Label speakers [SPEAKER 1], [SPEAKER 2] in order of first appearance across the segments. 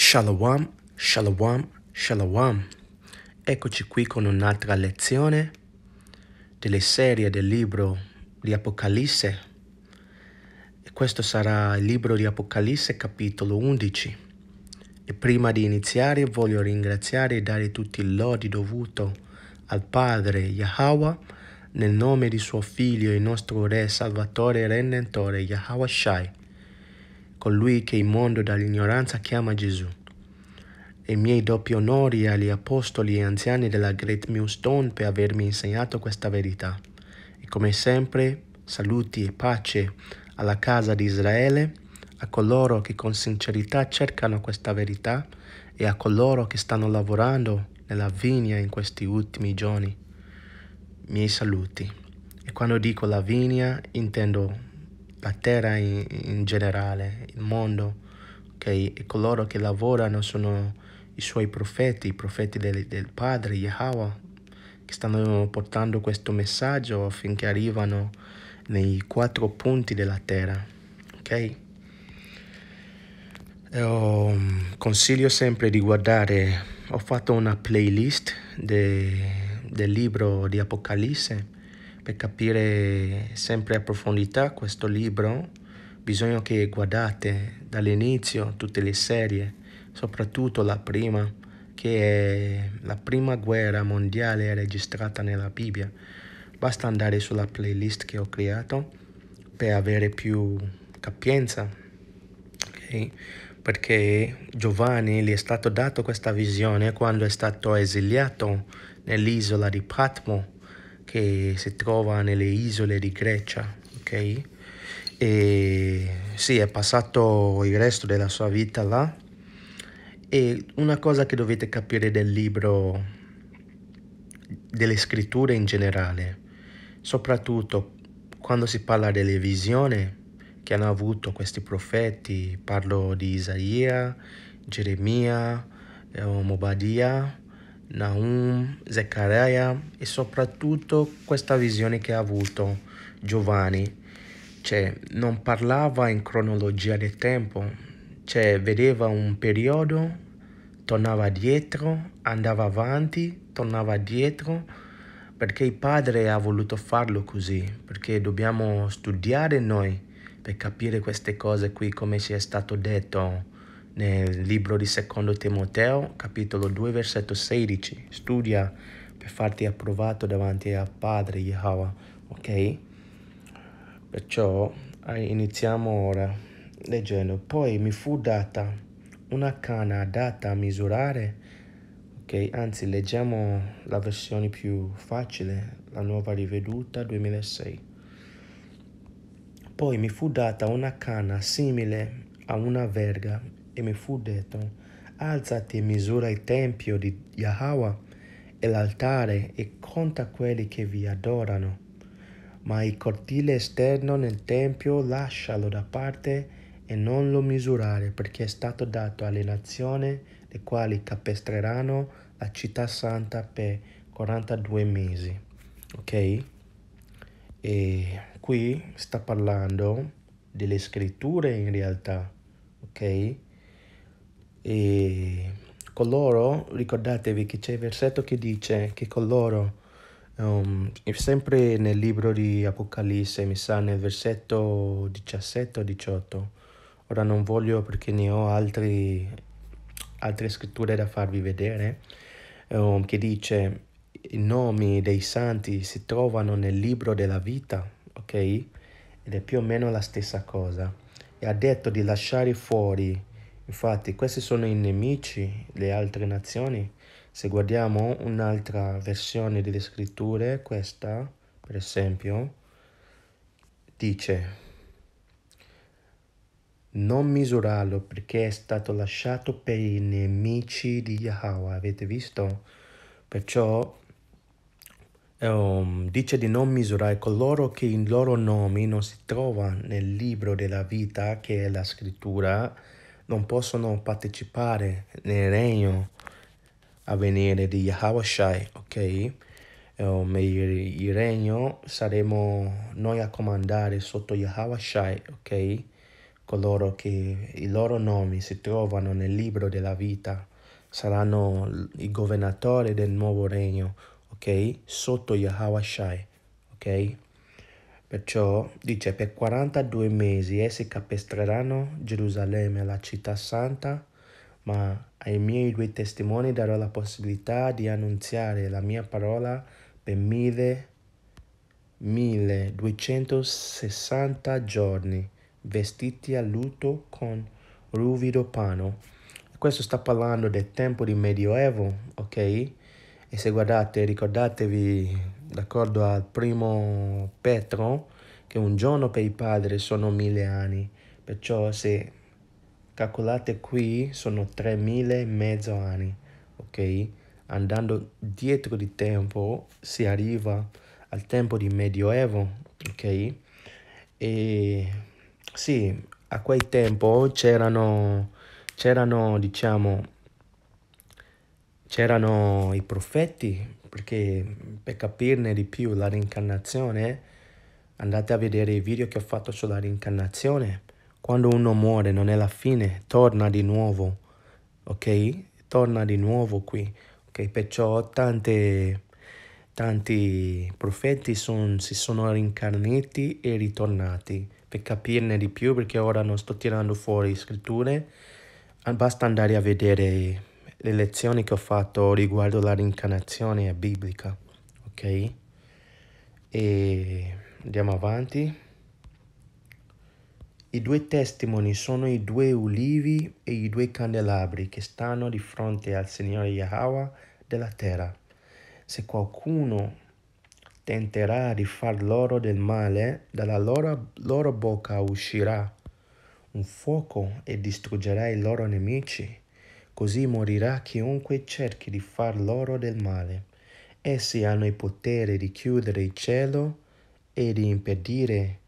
[SPEAKER 1] Shalom, shalom, shalom. Eccoci qui con un'altra lezione delle serie del libro di Apocalisse. E questo sarà il libro di Apocalisse capitolo 11. E prima di iniziare voglio ringraziare e dare tutti il lodi dovuto al Padre Yahweh nel nome di suo Figlio il nostro Re Salvatore e Redentore Yahweh Shai colui che il mondo dall'ignoranza chiama Gesù. E i miei doppi onori agli apostoli e anziani della Great Millstone per avermi insegnato questa verità. E come sempre, saluti e pace alla casa di Israele, a coloro che con sincerità cercano questa verità e a coloro che stanno lavorando nella vigna in questi ultimi giorni. Miei saluti. E quando dico la vigna intendo la terra in, in generale, il mondo, okay? e coloro che lavorano sono i suoi profeti, i profeti del, del Padre, Yahweh, che stanno portando questo messaggio affinché arrivano nei quattro punti della terra. Ok? Io consiglio sempre di guardare, ho fatto una playlist de, del libro di Apocalisse per capire sempre a profondità questo libro bisogna che guardate dall'inizio tutte le serie, soprattutto la prima, che è la prima guerra mondiale registrata nella Bibbia. Basta andare sulla playlist che ho creato per avere più capienza, okay? perché Giovanni gli è stato dato questa visione quando è stato esiliato nell'isola di Patmo che si trova nelle isole di Grecia, ok? E sì, è passato il resto della sua vita là. E una cosa che dovete capire del libro, delle scritture in generale, soprattutto quando si parla delle visioni che hanno avuto questi profeti, parlo di Isaia, Geremia, eh, Mobadia, Nahum, Zeccaria e soprattutto questa visione che ha avuto Giovanni. Cioè, non parlava in cronologia del tempo, cioè vedeva un periodo, tornava dietro, andava avanti, tornava dietro, perché il padre ha voluto farlo così, perché dobbiamo studiare noi per capire queste cose qui, come ci è stato detto nel libro di secondo Timoteo, capitolo 2, versetto 16. Studia per farti approvato davanti a Padre Yahweh, ok? Perciò eh, iniziamo ora leggendo. Poi mi fu data una canna adatta a misurare, ok? Anzi, leggiamo la versione più facile, la nuova riveduta 2006. Poi mi fu data una canna simile a una verga e mi fu detto, alzati e misura il tempio di Yahweh e l'altare e conta quelli che vi adorano. Ma il cortile esterno nel tempio lascialo da parte e non lo misurare perché è stato dato alle nazioni le quali capestreranno la città santa per 42 mesi. Ok? E qui sta parlando delle scritture in realtà. Ok? E coloro, ricordatevi che c'è il versetto che dice che coloro, um, sempre nel libro di Apocalisse, mi sa nel versetto 17 18, ora non voglio perché ne ho altri, altre scritture da farvi vedere, um, che dice i nomi dei santi si trovano nel libro della vita, ok? Ed è più o meno la stessa cosa. E ha detto di lasciare fuori Infatti, questi sono i nemici, le altre nazioni. Se guardiamo un'altra versione delle scritture, questa, per esempio, dice non misurarlo perché è stato lasciato per i nemici di Yahweh, avete visto? Perciò um, dice di non misurare coloro che i loro nomi non si trovano nel libro della vita, che è la scrittura, non possono partecipare nel regno a venire di Yahweh ok? Eh, il, regno saremo noi a comandare sotto Yahweh ok? Coloro che i loro nomi si trovano nel libro della vita saranno i governatori del nuovo regno, ok? Sotto Yahweh ok? Perciò dice per 42 mesi essi capestreranno Gerusalemme, la città santa, ma ai miei due testimoni darò la possibilità di annunziare la mia parola per 1260 giorni, vestiti a lutto con ruvido pano. Questo sta parlando del tempo di Medioevo, ok? E se guardate, ricordatevi d'accordo al primo Petro, che un giorno per i padri sono mille anni, perciò se calcolate qui sono 3000 e mezzo anni, ok? Andando dietro di tempo si arriva al tempo di Medioevo, ok? E sì, a quel tempo c'erano, c'erano diciamo, c'erano i profeti, perché mm, per capirne di più la reincarnazione andate a vedere i video che ho fatto sulla reincarnazione. Quando uno muore non è la fine, torna di nuovo, ok? Torna di nuovo qui, ok? Perciò tante, tanti profeti son, si sono reincarnati e ritornati. Per capirne di più, perché ora non sto tirando fuori scritture, basta andare a vedere le lezioni che ho fatto riguardo la rincarnazione è biblica, ok? E andiamo avanti. I due testimoni sono i due ulivi e i due candelabri che stanno di fronte al Signore Yahweh della terra. Se qualcuno tenterà di far loro del male, dalla loro, loro bocca uscirà un fuoco e distruggerà i loro nemici così morirà chiunque cerchi di far loro del male. Essi hanno il potere di chiudere il cielo e di impedire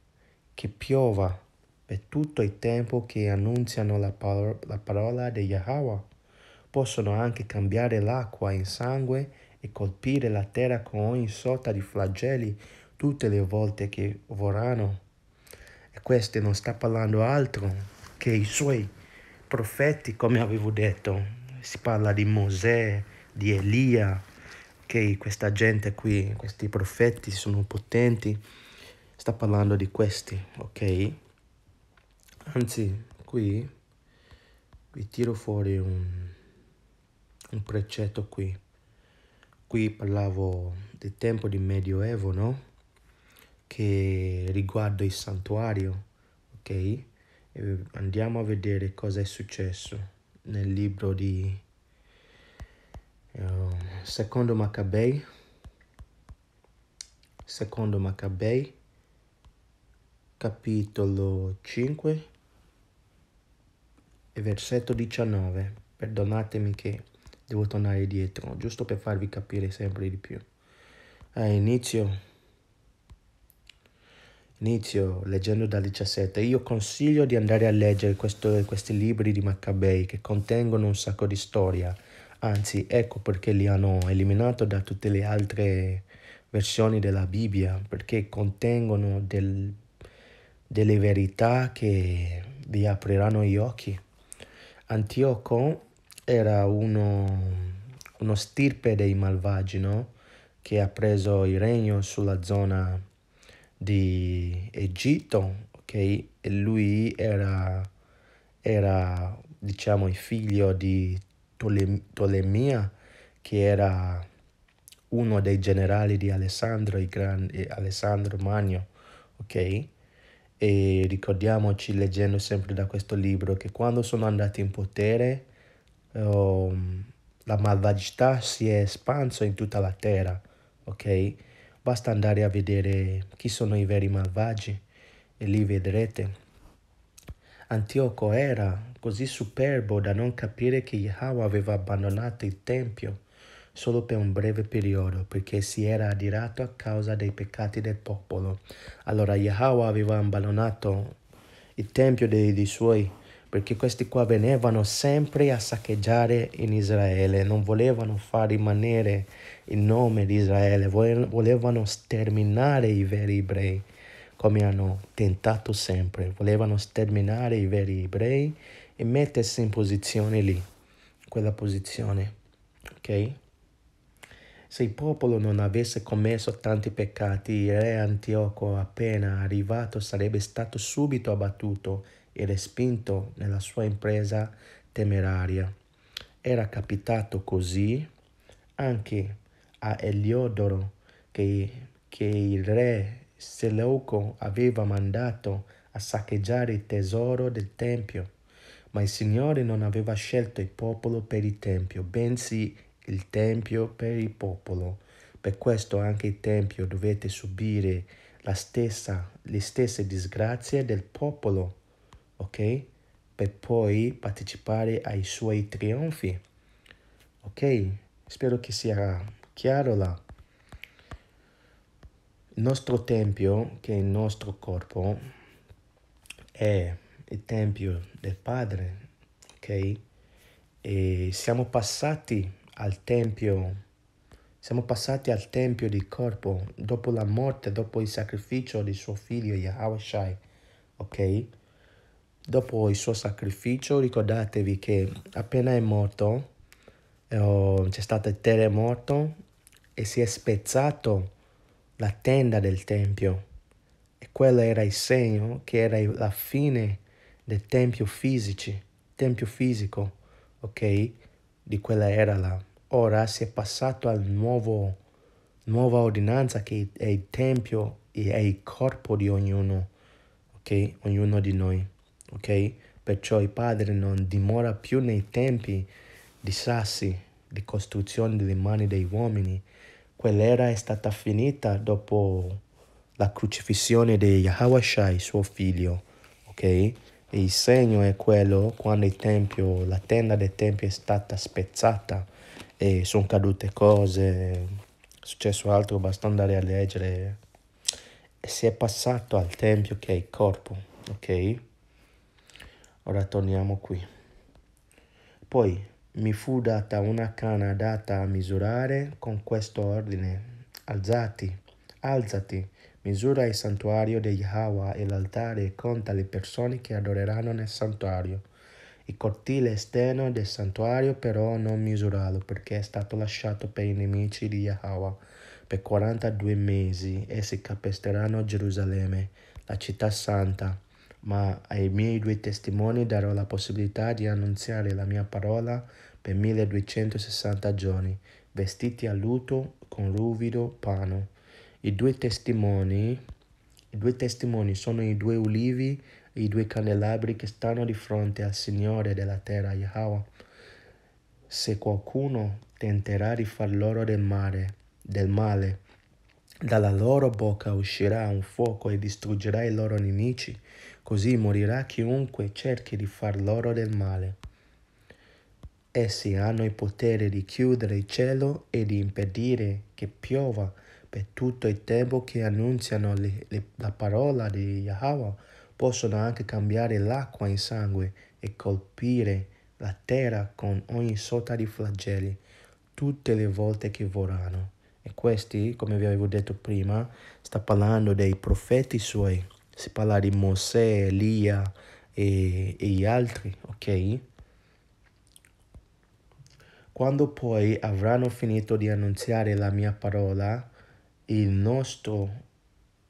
[SPEAKER 1] che piova per tutto il tempo che annunziano la, par- la parola di Yahweh. Possono anche cambiare l'acqua in sangue e colpire la terra con ogni sorta di flagelli tutte le volte che vorranno. E questo non sta parlando altro che i suoi profeti, come avevo detto, si parla di Mosè, di Elia, che questa gente qui, questi profeti sono potenti, sta parlando di questi, ok? Anzi, qui vi tiro fuori un, un precetto qui. Qui parlavo del tempo di Medioevo, no? Che riguarda il santuario, ok? andiamo a vedere cosa è successo nel libro di uh, secondo Maccabei secondo Maccabei capitolo 5 e versetto 19 perdonatemi che devo tornare dietro giusto per farvi capire sempre di più a eh, inizio Inizio leggendo dal 17. Io consiglio di andare a leggere questo, questi libri di Maccabei che contengono un sacco di storia. Anzi, ecco perché li hanno eliminato da tutte le altre versioni della Bibbia, perché contengono del, delle verità che vi apriranno gli occhi. Antioco era uno, uno stirpe dei malvagi, no? Che ha preso il regno sulla zona di Egitto, ok? E lui era, era diciamo, il figlio di Tole- Tolemia, che era uno dei generali di Alessandro, il grande eh, Alessandro Magno, ok? E ricordiamoci, leggendo sempre da questo libro, che quando sono andati in potere, um, la malvagità si è espansa in tutta la terra, ok? Basta andare a vedere chi sono i veri malvagi e li vedrete. Antioco era così superbo da non capire che Yahweh aveva abbandonato il Tempio solo per un breve periodo perché si era adirato a causa dei peccati del popolo. Allora Yahweh aveva abbandonato il Tempio dei, dei suoi perché questi qua venivano sempre a saccheggiare in Israele, non volevano far rimanere in nome di Israele, volevano sterminare i veri ebrei come hanno tentato sempre, volevano sterminare i veri ebrei e mettersi in posizione lì, quella posizione, ok? Se il popolo non avesse commesso tanti peccati, il re Antioco appena arrivato sarebbe stato subito abbattuto e respinto nella sua impresa temeraria. Era capitato così anche a Eliodoro che, che il re Seleuco aveva mandato a saccheggiare il tesoro del Tempio. Ma il Signore non aveva scelto il popolo per il Tempio, bensì il Tempio per il popolo. Per questo anche il Tempio dovette subire la stessa, le stesse disgrazie del popolo, ok? Per poi partecipare ai suoi trionfi. Ok? Spero che sia Chiaro là? Il nostro tempio, che è il nostro corpo, è il tempio del Padre, ok? E siamo passati al tempio, siamo passati al tempio del corpo dopo la morte, dopo il sacrificio di suo figlio Yahweh ok? Dopo il suo sacrificio, ricordatevi che appena è morto, eh, c'è stato il terremoto e si è spezzato la tenda del Tempio. E quello era il segno che era la fine del Tempio fisici, Tempio fisico, ok? Di quella era là. Ora si è passato al nuovo, nuova ordinanza che è il Tempio e è il corpo di ognuno, ok? Ognuno di noi, ok? Perciò il Padre non dimora più nei tempi di sassi, di costruzione delle mani degli uomini, Quell'era è stata finita dopo la crucifissione di Yahawashai, suo figlio, ok? E il segno è quello quando il tempio, la tenda del tempio è stata spezzata e sono cadute cose, è successo altro, basta andare a leggere. E si è passato al tempio che è il corpo, ok? Ora torniamo qui. Poi mi fu data una canna data a misurare con questo ordine. Alzati, alzati, misura il santuario di Yahweh e l'altare e conta le persone che adoreranno nel santuario. Il cortile esterno del santuario però non misurato perché è stato lasciato per i nemici di Yahweh per 42 mesi e si capesteranno Gerusalemme, la città santa ma ai miei due testimoni darò la possibilità di annunziare la mia parola per 1260 giorni, vestiti a luto con ruvido pano. I due testimoni, i due testimoni sono i due ulivi e i due candelabri che stanno di fronte al Signore della terra, Yahweh. Se qualcuno tenterà di far loro del male, del male, dalla loro bocca uscirà un fuoco e distruggerà i loro nemici così morirà chiunque cerchi di far loro del male. Essi hanno il potere di chiudere il cielo e di impedire che piova per tutto il tempo che annunziano le, le, la parola di Yahweh. Possono anche cambiare l'acqua in sangue e colpire la terra con ogni sorta di flagelli tutte le volte che vorranno. E questi, come vi avevo detto prima, sta parlando dei profeti suoi. Si parla di Mosè, Elia e, e gli altri, ok? Quando poi avranno finito di annunziare la mia parola, il nostro,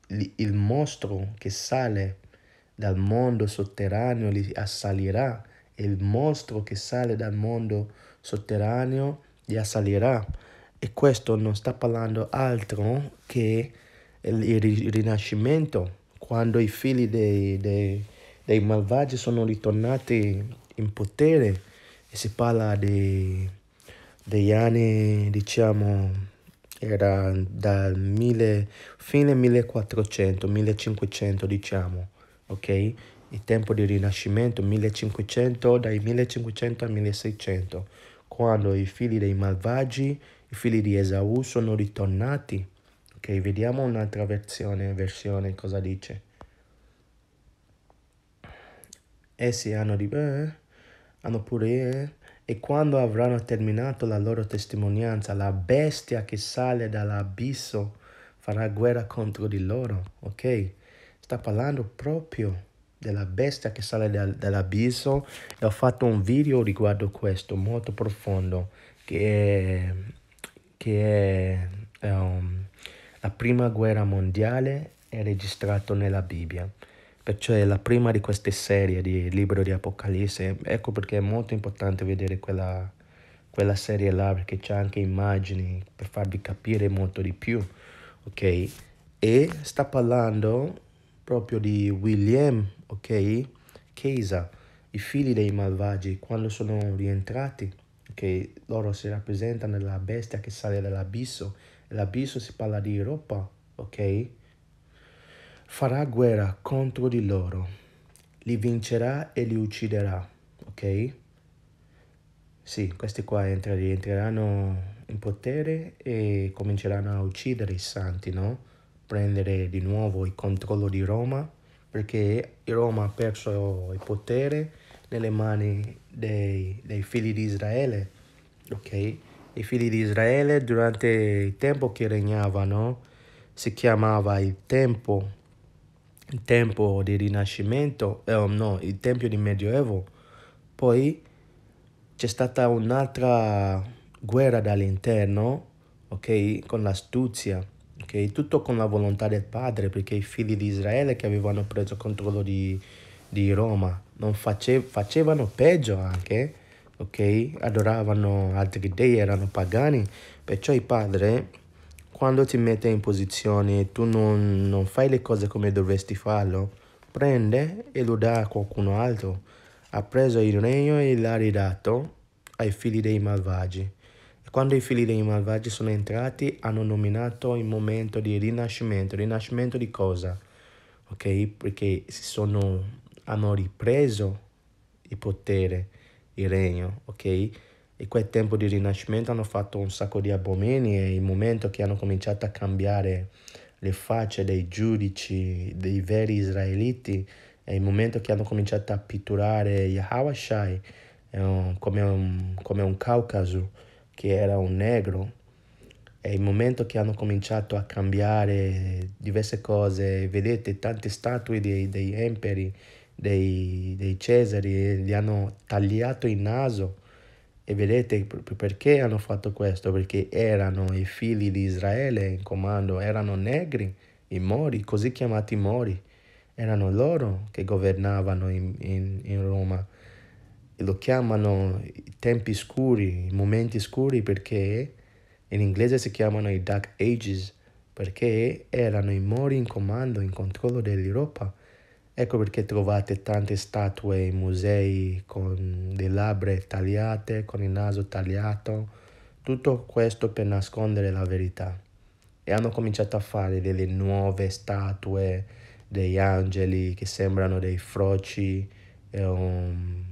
[SPEAKER 1] il mostro che sale dal mondo sotterraneo li assalirà, il mostro che sale dal mondo sotterraneo li assalirà. E questo non sta parlando altro che il rinascimento quando i figli dei, dei, dei malvagi sono ritornati in potere, e si parla di, degli anni, diciamo, era dal 1000, fine 1400, 1500 diciamo, ok? Il tempo del rinascimento 1500, dai 1500 al 1600, quando i figli dei malvagi, i figli di Esau sono ritornati Ok, vediamo un'altra versione, versione cosa dice. Essi eh hanno di eh, hanno pure eh, e quando avranno terminato la loro testimonianza, la bestia che sale dall'abisso farà guerra contro di loro, ok? Sta parlando proprio della bestia che sale da, dall'abisso e ho fatto un video riguardo questo molto profondo che è, che è um, la prima guerra mondiale è registrata nella Bibbia, perciò è la prima di queste serie di libro di Apocalisse. Ecco perché è molto importante vedere quella, quella serie là, perché c'è anche immagini per farvi capire molto di più, ok? E sta parlando proprio di William, ok? Chiesa, i figli dei malvagi, quando sono rientrati, ok? Loro si rappresentano la bestia che sale dall'abisso L'abisso si parla di Europa, ok? Farà guerra contro di loro, li vincerà e li ucciderà, ok? Sì, questi qua entreranno in potere e cominceranno a uccidere i santi, no? Prendere di nuovo il controllo di Roma, perché Roma ha perso il potere nelle mani dei, dei figli di Israele, ok? i figli di Israele durante il tempo che regnavano si chiamava il tempo, il tempo di rinascimento, eh, no, il tempio di medioevo. Poi c'è stata un'altra guerra dall'interno, ok, con l'astuzia, ok, tutto con la volontà del padre, perché i figli di Israele che avevano preso controllo di, di Roma non face, facevano peggio anche ok? Adoravano altri dei, erano pagani, perciò il padre quando ti mette in posizione e tu non, non fai le cose come dovresti farlo, prende e lo dà a qualcun altro. Ha preso il regno e l'ha ridato ai figli dei malvagi. quando i figli dei malvagi sono entrati, hanno nominato il momento di rinascimento. Rinascimento di cosa? Ok? Perché si sono, hanno ripreso il potere il regno, ok? E quel tempo di rinascimento hanno fatto un sacco di abomini e il momento che hanno cominciato a cambiare le facce dei giudici, dei veri israeliti, è il momento che hanno cominciato a pitturare Yahawashai eh, come, un, come un caucaso, che era un negro. È il momento che hanno cominciato a cambiare diverse cose, vedete tante statue dei, dei imperi, dei, dei Cesari, gli hanno tagliato il naso. E vedete proprio perché hanno fatto questo? Perché erano i figli di Israele in comando, erano negri, i Mori, così chiamati Mori. Erano loro che governavano in, in, in Roma. E lo chiamano i tempi scuri, i momenti scuri, perché in inglese si chiamano i Dark Ages, perché erano i Mori in comando, in controllo dell'Europa. Ecco perché trovate tante statue in musei con le labbra tagliate, con il naso tagliato, tutto questo per nascondere la verità. E hanno cominciato a fare delle nuove statue, degli angeli che sembrano dei froci, um,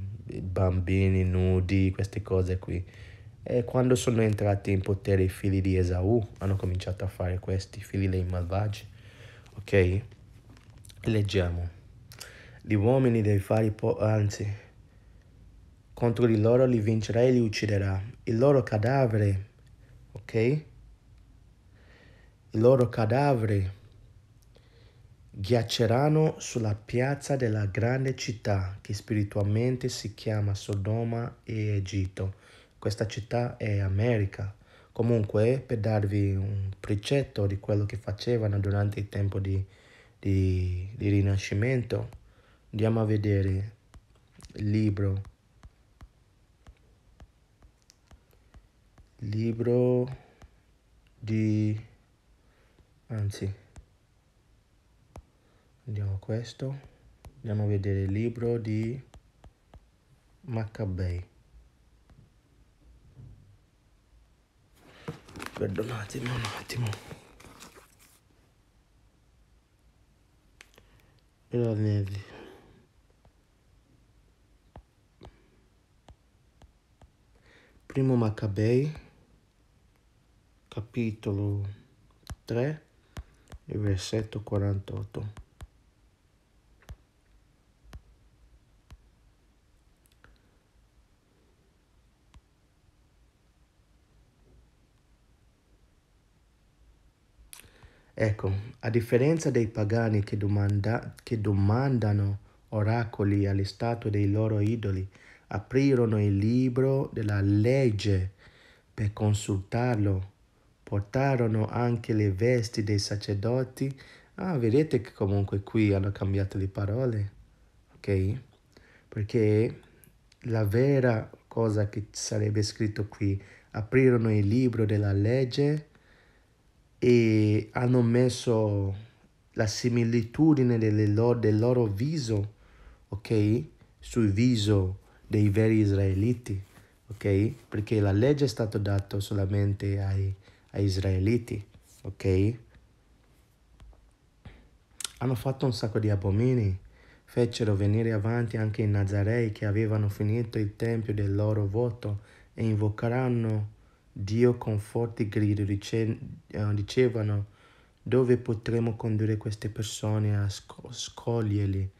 [SPEAKER 1] bambini nudi, queste cose qui. E quando sono entrati in potere i figli di Esaù, hanno cominciato a fare questi, figli dei malvagi. Ok? Leggiamo. Gli uomini dei fari anzi, contro di loro li vincerà e li ucciderà. Il loro cadavere, ok? Il loro cadavere ghiacceranno sulla piazza della grande città che spiritualmente si chiama Sodoma e Egitto. Questa città è America. Comunque, per darvi un precetto di quello che facevano durante il tempo di, di, di Rinascimento, Andiamo a vedere il libro. Libro di... anzi, andiamo a questo. Andiamo a vedere il libro di Maccabei. Perdonatemi un attimo. Irlandesi. Primo Maccabei, capitolo 3, versetto 48. Ecco, a differenza dei pagani che, domanda, che domandano oracoli alle statue dei loro idoli, aprirono il libro della legge per consultarlo, portarono anche le vesti dei sacerdoti. Ah, vedete che comunque qui hanno cambiato le parole, ok? Perché la vera cosa che sarebbe scritto qui, aprirono il libro della legge e hanno messo la similitudine loro, del loro viso, ok? Sul viso dei veri israeliti, ok? Perché la legge è stata data solamente ai, ai israeliti, ok? Hanno fatto un sacco di abomini, fecero venire avanti anche i Nazarei che avevano finito il tempio del loro voto e invocaranno Dio con forti gridi, dice, eh, dicevano dove potremo condurre queste persone a scoglierli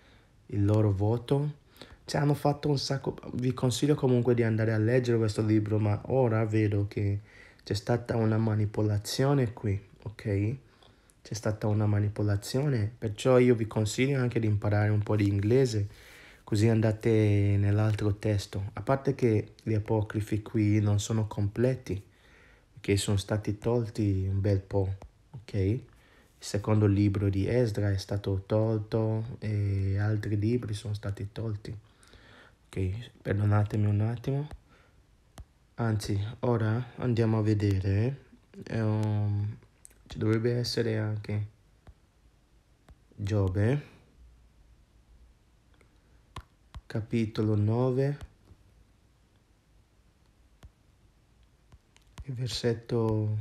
[SPEAKER 1] il loro voto? Ci cioè, hanno fatto un sacco. Vi consiglio comunque di andare a leggere questo libro, ma ora vedo che c'è stata una manipolazione qui, ok? C'è stata una manipolazione, perciò io vi consiglio anche di imparare un po' di inglese, così andate nell'altro testo. A parte che gli apocrifi qui non sono completi, perché sono stati tolti un bel po', ok? Il secondo libro di Esdra è stato tolto e altri libri sono stati tolti. Ok, perdonatemi un attimo. Anzi, ora andiamo a vedere. Eh, um, ci dovrebbe essere anche Giobbe, capitolo 9, versetto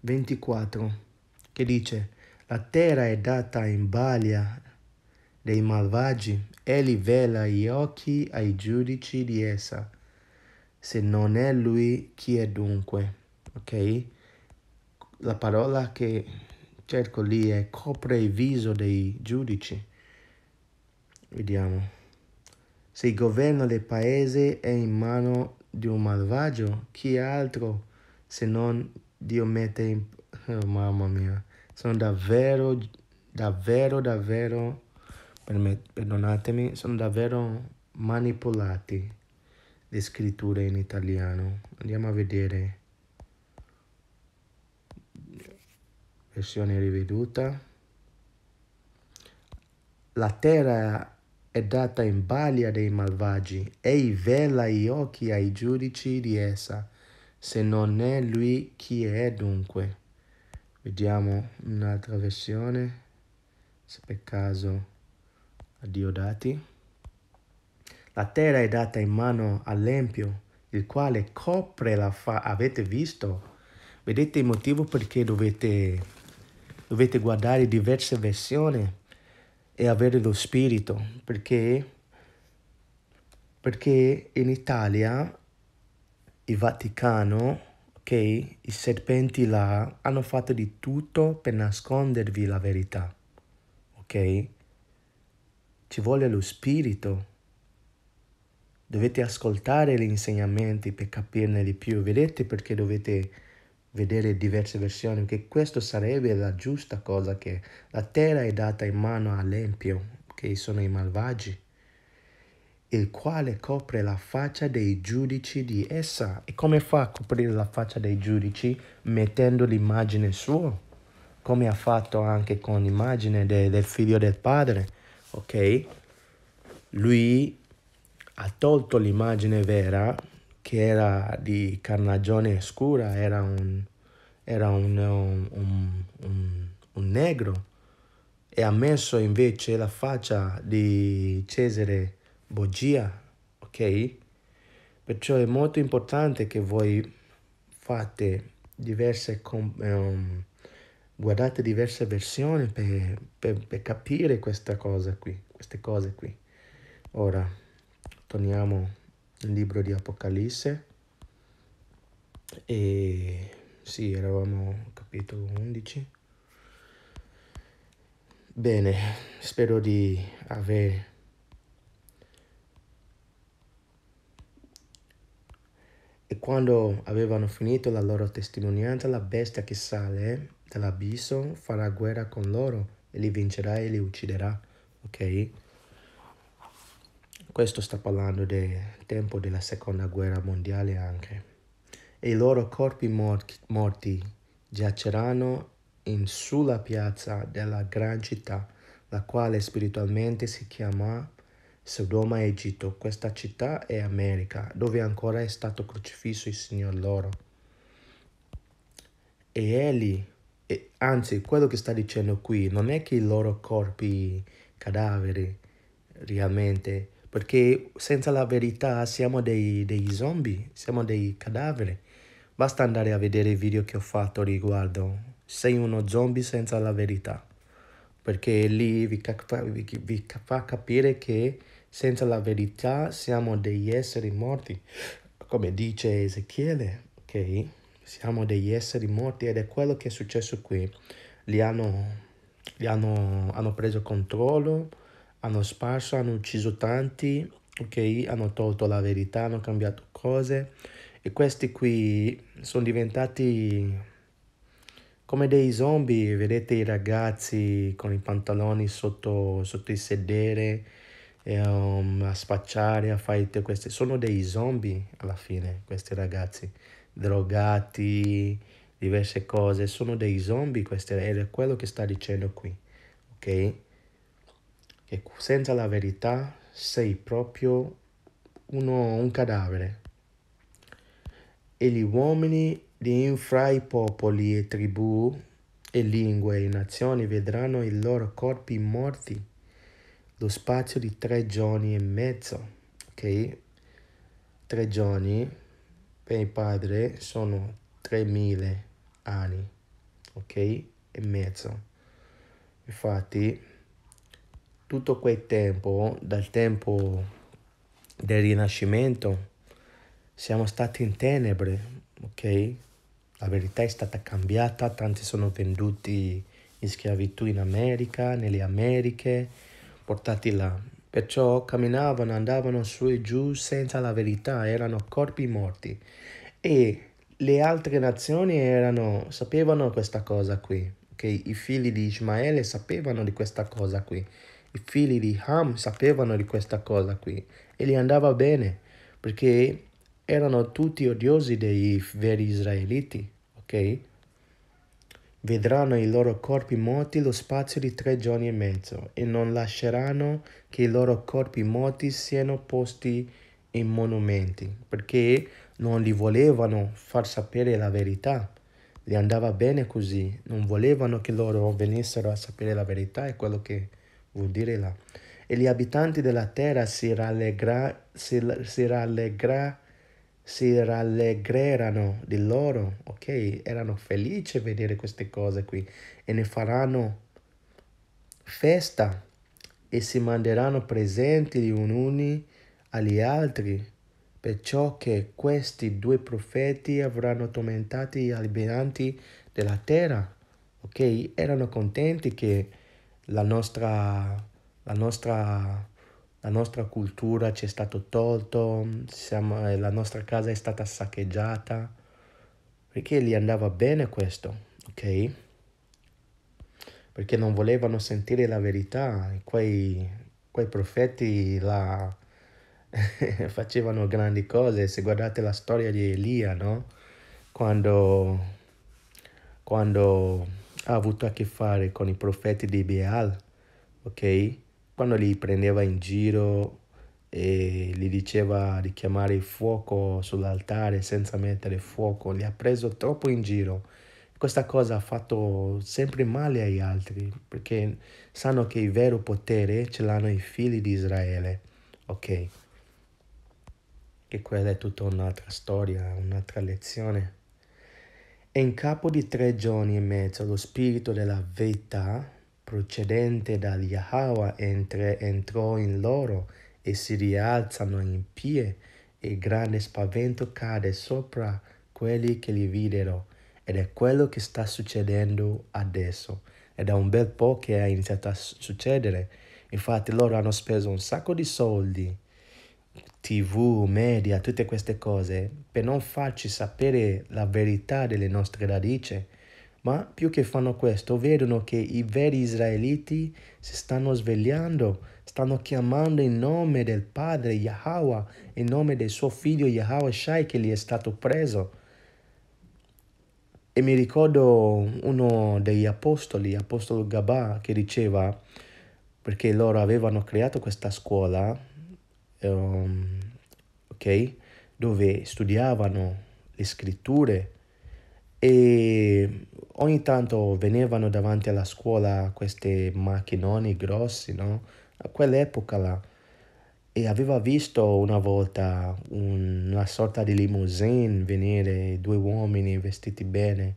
[SPEAKER 1] 24, che dice, la terra è data in balia dei malvagi, egli vela gli occhi ai giudici di essa. Se non è lui, chi è dunque? Ok? La parola che cerco lì è copre il viso dei giudici. Vediamo. Se il governo del paese è in mano di un malvagio, chi altro se non Dio mette in... Oh, mamma mia, sono davvero, davvero, davvero perdonatemi, sono davvero manipolati le scritture in italiano. Andiamo a vedere. Versione riveduta. La terra è data in balia dei malvagi, ei vela gli occhi ai giudici di essa, se non è lui chi è dunque. Vediamo un'altra versione, se per caso a dati. La terra è data in mano all'Empio, il quale copre la fa. Avete visto? Vedete il motivo perché dovete, dovete guardare diverse versioni e avere lo spirito, perché, perché in Italia il Vaticano, ok, i serpenti là hanno fatto di tutto per nascondervi la verità, ok? ci vuole lo spirito. Dovete ascoltare gli insegnamenti per capirne di più. Vedete perché dovete vedere diverse versioni, Perché questa sarebbe la giusta cosa, che la terra è data in mano all'empio, che sono i malvagi, il quale copre la faccia dei giudici di essa. E come fa a coprire la faccia dei giudici? Mettendo l'immagine sua, come ha fatto anche con l'immagine de, del figlio del padre ok? Lui ha tolto l'immagine vera che era di carnagione scura, era un, era un, un, un, un negro e ha messo invece la faccia di Cesare Boggia, ok? Perciò è molto importante che voi fate diverse um, guardate diverse versioni per, per, per capire questa cosa qui, queste cose qui. Ora, torniamo al libro di Apocalisse e sì, eravamo capitolo 11. Bene, spero di aver E quando avevano finito la loro testimonianza, la bestia che sale dell'abisso farà guerra con loro e li vincerà e li ucciderà. Ok? Questo sta parlando del tempo della seconda guerra mondiale anche. E i loro corpi morti, morti giaceranno in sulla piazza della gran città, la quale spiritualmente si chiama Sodoma Egitto. Questa città è America, dove ancora è stato crocifisso il Signore loro. E egli e anzi, quello che sta dicendo qui non è che i loro corpi cadaveri realmente, perché senza la verità siamo dei, dei zombie, siamo dei cadaveri. Basta andare a vedere il video che ho fatto riguardo. Sei uno zombie senza la verità perché lì vi, fa capire che senza la verità siamo degli esseri morti, come dice Ezechiele, ok? siamo degli esseri morti ed è quello che è successo qui. Li hanno, li hanno, hanno preso controllo, hanno sparso, hanno ucciso tanti, ok? Hanno tolto la verità, hanno cambiato cose e questi qui sono diventati come dei zombie, vedete i ragazzi con i pantaloni sotto, sotto il sedere, e, eh, um, a spacciare, a fare tutte queste... Sono dei zombie alla fine questi ragazzi drogati, diverse cose, sono dei zombie, questo è quello che sta dicendo qui, ok? Che senza la verità sei proprio uno, un cadavere. E gli uomini di infra i popoli e tribù e lingue e nazioni vedranno i loro corpi morti lo spazio di tre giorni e mezzo, ok? Tre giorni per il padre sono 3.000 anni, ok? E mezzo. Infatti, tutto quel tempo, dal tempo del Rinascimento, siamo stati in tenebre, ok? La verità è stata cambiata, tanti sono venduti in schiavitù in America, nelle Americhe, portati là Perciò camminavano, andavano su e giù senza la verità, erano corpi morti. E le altre nazioni erano, sapevano questa cosa qui, che i figli di Ismaele sapevano di questa cosa qui, i figli di Ham sapevano di questa cosa qui e gli andava bene perché erano tutti odiosi dei veri israeliti, ok? Vedranno i loro corpi morti lo spazio di tre giorni e mezzo, e non lasceranno che i loro corpi morti siano posti in monumenti, perché non li volevano far sapere la verità. Gli andava bene così, non volevano che loro venissero a sapere la verità, è quello che vuol dire là. E gli abitanti della terra si, rallegrano. si, si rallegrarono si rallegreranno di loro, ok? Erano felici a vedere queste cose qui e ne faranno festa e si manderanno presenti gli uni agli altri, perciò che questi due profeti avranno tormentato gli abitanti della terra, ok? Erano contenti che la nostra, la nostra la nostra cultura ci è stata tolta, eh, la nostra casa è stata saccheggiata, perché gli andava bene questo, ok? Perché non volevano sentire la verità, quei, quei profeti la facevano grandi cose, se guardate la storia di Elia, no? Quando, quando ha avuto a che fare con i profeti di Beal, ok? Quando li prendeva in giro e gli diceva di chiamare il fuoco sull'altare senza mettere fuoco, li ha preso troppo in giro. Questa cosa ha fatto sempre male agli altri perché sanno che il vero potere ce l'hanno i figli di Israele. Ok, che quella è tutta un'altra storia, un'altra lezione. E in capo di tre giorni e mezzo lo spirito della verità procedente da Yahweh entrò in loro e si rialzano in pie e grande spavento cade sopra quelli che li videro ed è quello che sta succedendo adesso è da un bel po' che è iniziato a succedere infatti loro hanno speso un sacco di soldi tv, media, tutte queste cose per non farci sapere la verità delle nostre radici ma più che fanno questo vedono che i veri israeliti si stanno svegliando, stanno chiamando in nome del padre Yahweh, in nome del suo figlio Yahweh Shai che gli è stato preso. E mi ricordo uno degli apostoli, apostolo Gabà, che diceva, perché loro avevano creato questa scuola, um, ok, dove studiavano le scritture e ogni tanto venivano davanti alla scuola questi macchinoni grossi, no? A quell'epoca là. E aveva visto una volta una sorta di limousine venire, due uomini vestiti bene.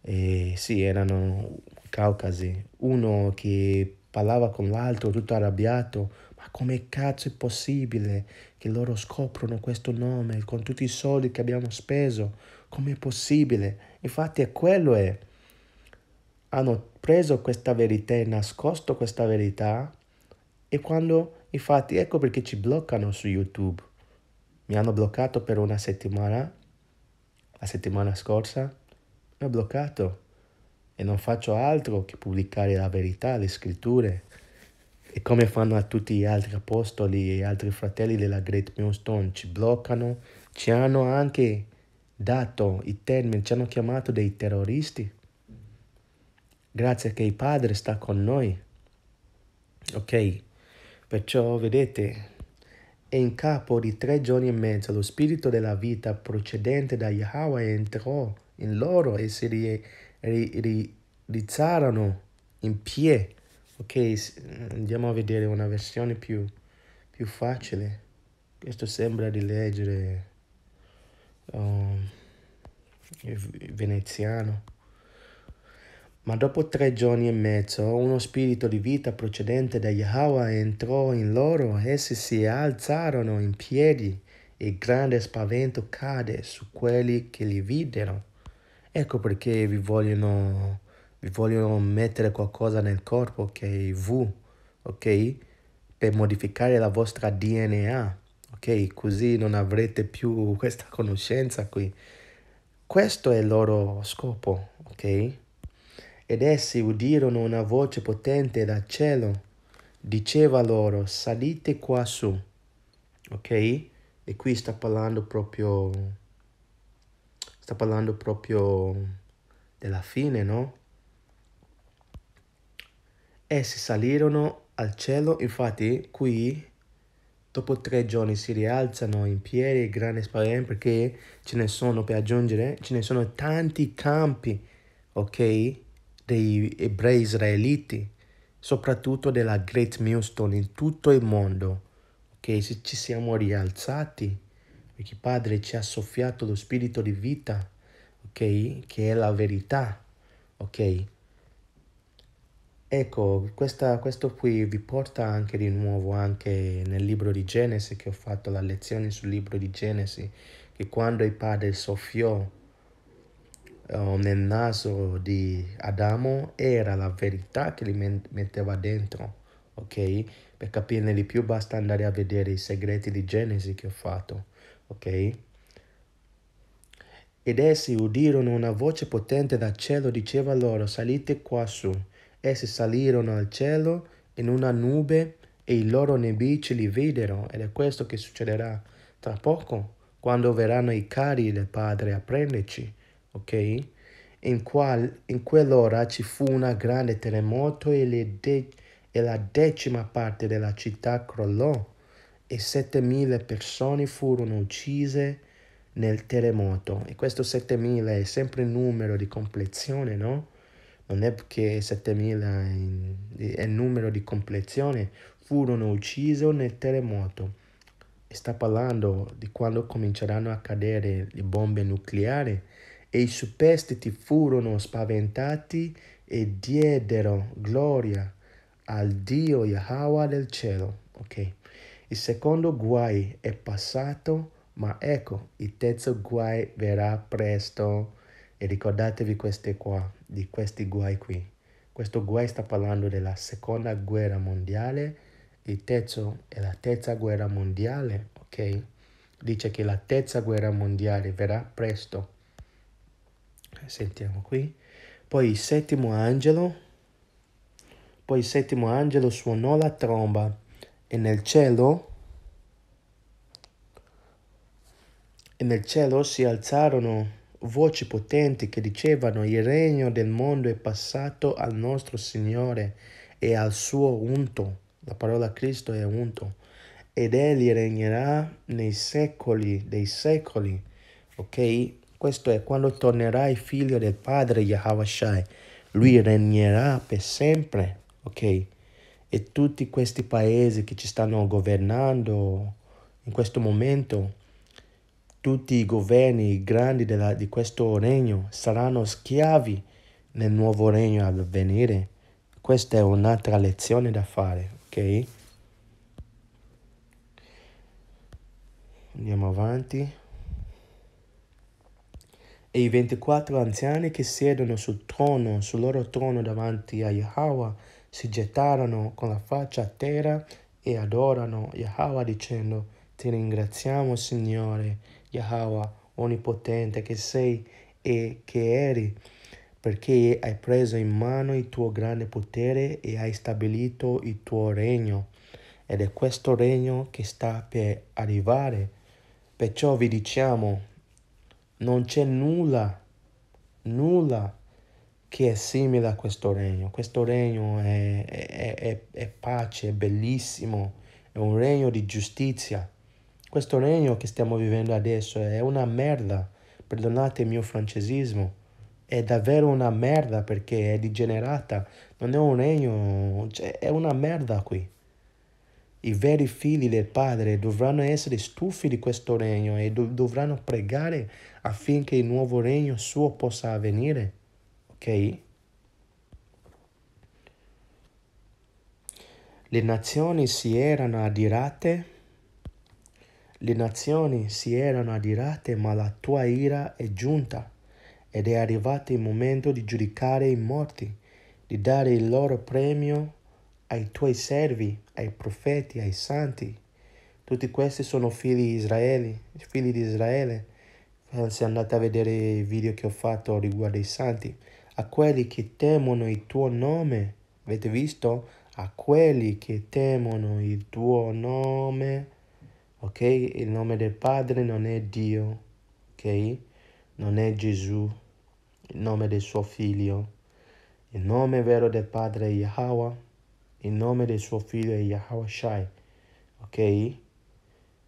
[SPEAKER 1] E sì, erano caucasi. Uno che parlava con l'altro tutto arrabbiato. Ma come cazzo è possibile che loro scoprono questo nome con tutti i soldi che abbiamo speso? Com'è possibile? Infatti è quello è. Hanno preso questa verità e nascosto questa verità e quando, infatti, ecco perché ci bloccano su YouTube. Mi hanno bloccato per una settimana, la settimana scorsa, mi ha bloccato e non faccio altro che pubblicare la verità, le scritture e come fanno a tutti gli altri apostoli e altri fratelli della Great Millstone, ci bloccano, ci hanno anche dato i termini, ci hanno chiamato dei terroristi. Grazie che il Padre sta con noi. Ok? Perciò vedete, e in capo di tre giorni e mezzo lo spirito della vita procedente da Yahweh entrò in loro e si rizzarono in pie. Ok, andiamo a vedere una versione più, più facile. Questo sembra di leggere um, veneziano. Ma dopo tre giorni e mezzo uno spirito di vita procedente da Yahweh entrò in loro, essi si alzarono in piedi e grande spavento cade su quelli che li videro. Ecco perché vi vogliono, vi vogliono mettere qualcosa nel corpo che è V, ok? Per modificare la vostra DNA ok? Così non avrete più questa conoscenza qui. Questo è il loro scopo, ok? Ed essi udirono una voce potente dal cielo. Diceva loro, salite qua su, ok? E qui sta parlando proprio, sta parlando proprio della fine, no? Essi salirono al cielo, infatti qui Dopo tre giorni si rialzano in piedi, grande esperienza perché ce ne sono, per aggiungere, ce ne sono tanti campi, ok, dei ebrei israeliti, soprattutto della Great Millstone in tutto il mondo, ok, se ci siamo rialzati, perché il Padre ci ha soffiato lo spirito di vita, ok, che è la verità, ok. Ecco, questa, questo qui vi porta anche di nuovo anche nel libro di Genesi che ho fatto la lezione sul libro di Genesi, che quando il padre soffiò eh, nel naso di Adamo era la verità che li metteva dentro, ok? Per capirne di più basta andare a vedere i segreti di Genesi che ho fatto, ok? Ed essi udirono una voce potente dal cielo, diceva loro, salite qua su Essi salirono al cielo in una nube e i loro nemici li videro ed è questo che succederà tra poco quando verranno i cari del Padre a prenderci, ok? In, qual, in quell'ora ci fu un grande terremoto e, de, e la decima parte della città crollò e 7.000 persone furono uccise nel terremoto. E questo 7.000 è sempre il numero di complezione, no? Non è che 7.000 è il numero di complezione, furono uccisi nel terremoto. E sta parlando di quando cominceranno a cadere le bombe nucleari e i superstiti furono spaventati e diedero gloria al Dio Yahweh del cielo. Ok. Il secondo guai è passato, ma ecco, il terzo guai verrà presto. E ricordatevi queste qua, di questi guai qui. Questo guai sta parlando della seconda guerra mondiale, il terzo e la terza guerra mondiale, ok? Dice che la terza guerra mondiale verrà presto. Sentiamo qui. Poi il settimo angelo, poi il settimo angelo suonò la tromba e nel cielo e nel cielo si alzarono voci potenti che dicevano il regno del mondo è passato al nostro Signore e al suo unto. La parola Cristo è unto. Ed egli regnerà nei secoli dei secoli. Ok? Questo è quando tornerà il figlio del padre Yahavashai. Lui regnerà per sempre. Ok? E tutti questi paesi che ci stanno governando in questo momento tutti i governi grandi della, di questo regno saranno schiavi nel nuovo regno ad avvenire. Questa è un'altra lezione da fare, ok? Andiamo avanti. E i 24 anziani che siedono sul trono, sul loro trono davanti a Yahweh, si gettarono con la faccia a terra e adorano Yahweh dicendo, ti ringraziamo Signore, Yahweh onnipotente che sei e che eri, perché hai preso in mano il tuo grande potere e hai stabilito il tuo regno. Ed è questo regno che sta per arrivare. Perciò vi diciamo, non c'è nulla, nulla che è simile a questo regno. Questo regno è, è, è, è pace, è bellissimo, è un regno di giustizia questo regno che stiamo vivendo adesso è una merda, perdonate il mio francesismo, è davvero una merda perché è degenerata, non è un regno, cioè è una merda qui. I veri figli del Padre dovranno essere stufi di questo regno e dov- dovranno pregare affinché il nuovo regno suo possa avvenire. Ok? Le nazioni si erano adirate le nazioni si erano adirate, ma la tua ira è giunta ed è arrivato il momento di giudicare i morti, di dare il loro premio ai tuoi servi, ai profeti, ai santi. Tutti questi sono figli, Israeli, figli di Israele. Se andate a vedere il video che ho fatto riguardo ai santi, a quelli che temono il tuo nome, avete visto? A quelli che temono il tuo nome Ok? Il nome del Padre non è Dio, ok? Non è Gesù, il nome del suo figlio. Il nome vero del Padre è Yahweh, il nome del suo figlio è Yahweh Shai, ok?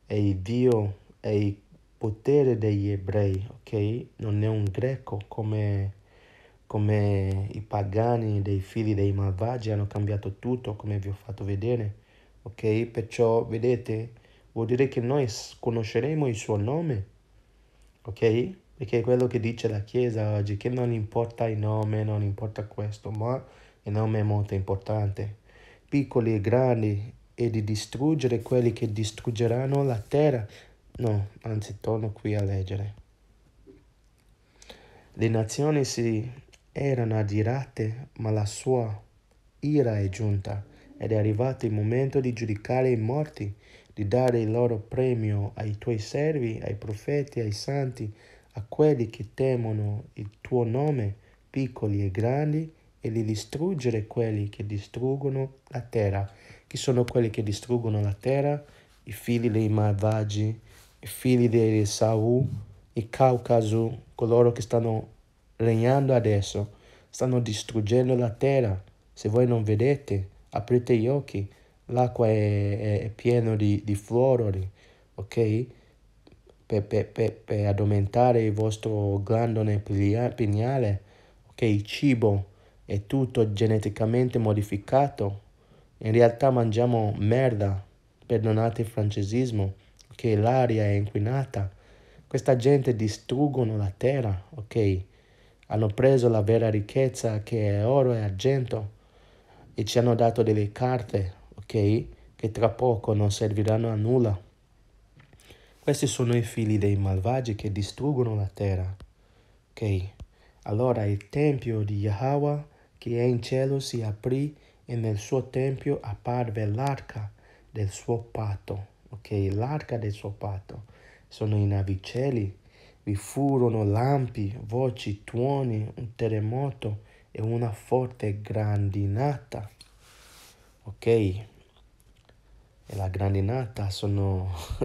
[SPEAKER 1] È il Dio, è il potere degli ebrei, ok? Non è un greco come come i pagani dei figli dei malvagi hanno cambiato tutto, come vi ho fatto vedere. Ok? Perciò vedete vuol dire che noi conosceremo il suo nome, ok? Perché è quello che dice la Chiesa oggi, che non importa il nome, non importa questo, ma il nome è molto importante. Piccoli e grandi, e di distruggere quelli che distruggeranno la terra. No, anzi, torno qui a leggere. Le nazioni si erano adirate, ma la sua ira è giunta ed è arrivato il momento di giudicare i morti di dare il loro premio ai tuoi servi, ai profeti, ai santi, a quelli che temono il tuo nome, piccoli e grandi, e di distruggere quelli che distruggono la terra. Chi sono quelli che distruggono la terra? I figli dei malvagi, i figli di Saul, i Caucaso, coloro che stanno regnando adesso, stanno distruggendo la terra. Se voi non vedete, aprite gli occhi l'acqua è, è, è piena di, di fluorori, ok? Per, per, per, per aumentare il vostro glandone pineale, ok? Il cibo è tutto geneticamente modificato. In realtà mangiamo merda, perdonate il francesismo, che l'aria è inquinata. Questa gente distruggono la terra, ok? Hanno preso la vera ricchezza che è oro e argento e ci hanno dato delle carte, ok? Che tra poco non serviranno a nulla. Questi sono i figli dei malvagi che distruggono la terra, ok? Allora il tempio di Yahweh che è in cielo si aprì e nel suo tempio apparve l'arca del suo patto, ok? L'arca del suo patto. Sono i navicelli, vi furono lampi, voci, tuoni, un terremoto e una forte grandinata. Ok? e la grandinata sono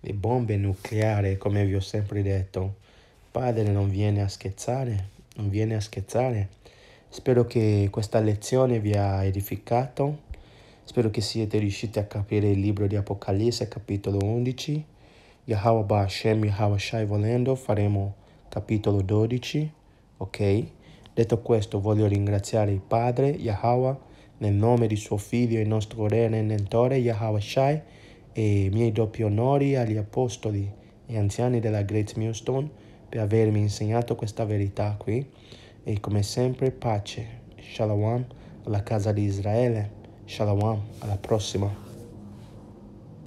[SPEAKER 1] le bombe nucleari, come vi ho sempre detto. Padre non viene a scherzare, non viene a scherzare. Spero che questa lezione vi ha edificato, spero che siete riusciti a capire il libro di Apocalisse, capitolo 11. Yahweh Ba'ashem, Yahweh Shai volendo, faremo capitolo 12, ok? Detto questo, voglio ringraziare il Padre, Yahweh, nel nome di suo figlio e nostro Re Redentore Yahweh Shai e miei doppi onori agli apostoli e anziani della Great Millstone per avermi insegnato questa verità qui e come sempre pace, shalom alla casa di Israele, shalom alla prossima.